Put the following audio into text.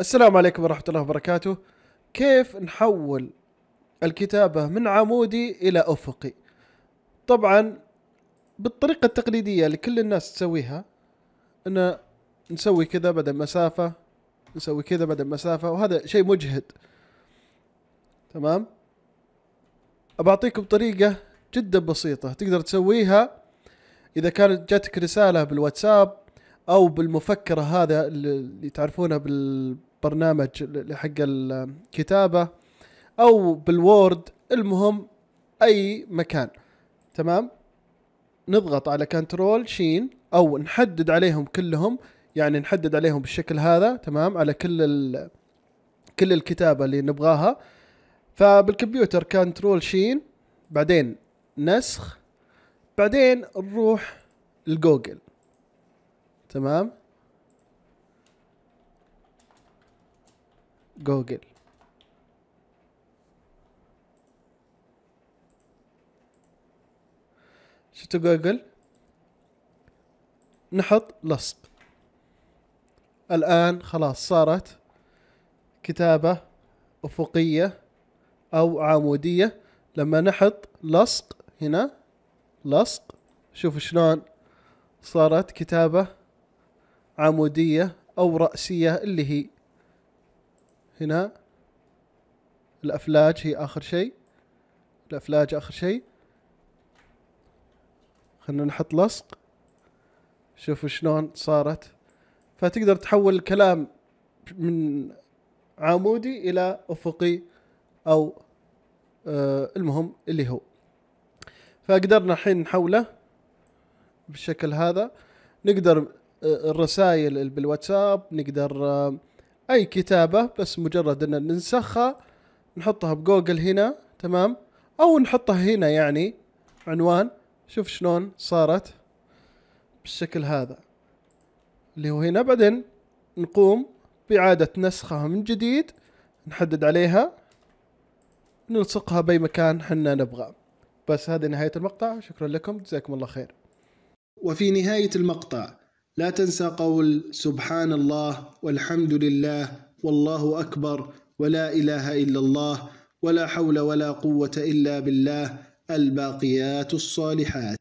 السلام عليكم ورحمة الله وبركاته كيف نحول الكتابة من عمودي إلى أفقي طبعا بالطريقة التقليدية اللي كل الناس تسويها أن نسوي كذا بدل مسافة نسوي كذا بدل مسافة وهذا شيء مجهد تمام أبعطيكم طريقة جدا بسيطة تقدر تسويها إذا كانت جاتك رسالة بالواتساب أو بالمفكرة هذا اللي تعرفونه بال برنامج حق الكتابه او بالوورد المهم اي مكان تمام نضغط على كنترول شين او نحدد عليهم كلهم يعني نحدد عليهم بالشكل هذا تمام على كل كل الكتابه اللي نبغاها فبالكمبيوتر كنترول شين بعدين نسخ بعدين نروح لجوجل تمام جوجل شفتوا جوجل نحط لصق الآن خلاص صارت كتابة أفقية أو عمودية لما نحط لصق هنا لصق شوف شلون صارت كتابة عمودية أو رأسية اللي هي هنا الأفلاج هي آخر شيء الأفلاج آخر شيء خلنا نحط لصق شوفوا شلون صارت فتقدر تحول الكلام من عمودي إلى أفقي أو آه المهم اللي هو فقدرنا الحين نحوله بالشكل هذا نقدر آه، الرسائل بالواتساب نقدر آه، اي كتابه بس مجرد ان ننسخها نحطها بجوجل هنا تمام او نحطها هنا يعني عنوان شوف شلون صارت بالشكل هذا اللي هو هنا بعدين نقوم بإعادة نسخها من جديد نحدد عليها نلصقها بأي مكان حنا نبغى بس هذه نهاية المقطع شكرا لكم جزاكم الله خير وفي نهاية المقطع لا تنسى قول سبحان الله والحمد لله والله أكبر ولا إله إلا الله ولا حول ولا قوة إلا بالله الباقيات الصالحات